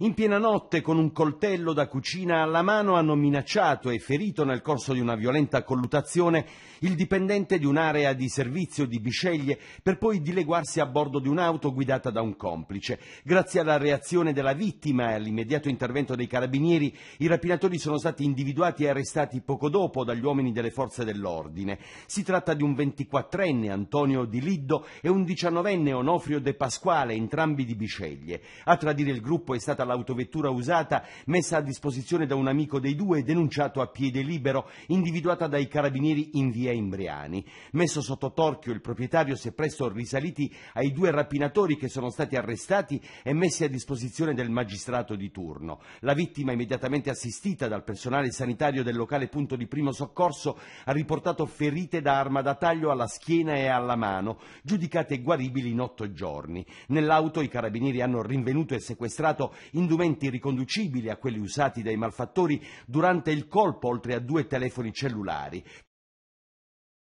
In piena notte, con un coltello da cucina alla mano, hanno minacciato e ferito nel corso di una violenta collutazione il dipendente di un'area di servizio di Bisceglie per poi dileguarsi a bordo di un'auto guidata da un complice. Grazie alla reazione della vittima e all'immediato intervento dei carabinieri, i rapinatori sono stati individuati e arrestati poco dopo dagli uomini delle forze dell'ordine. Si tratta di un 24enne Antonio Di Liddo e un 19enne Onofrio De Pasquale, entrambi di Bisceglie. A tradire il gruppo è stata l'autovettura usata messa a disposizione da un amico dei due e denunciato a piede libero, individuata dai carabinieri in via Imbriani. Messo sotto torchio il proprietario si è presto risaliti ai due rapinatori che sono stati arrestati e messi a disposizione del magistrato di turno. La vittima immediatamente assistita dal personale sanitario del locale punto di primo soccorso ha riportato ferite da arma da taglio alla schiena e alla mano, giudicate guaribili in otto giorni. Nell'auto i carabinieri hanno rinvenuto e sequestrato indumenti riconducibili a quelli usati dai malfattori durante il colpo, oltre a due telefoni cellulari,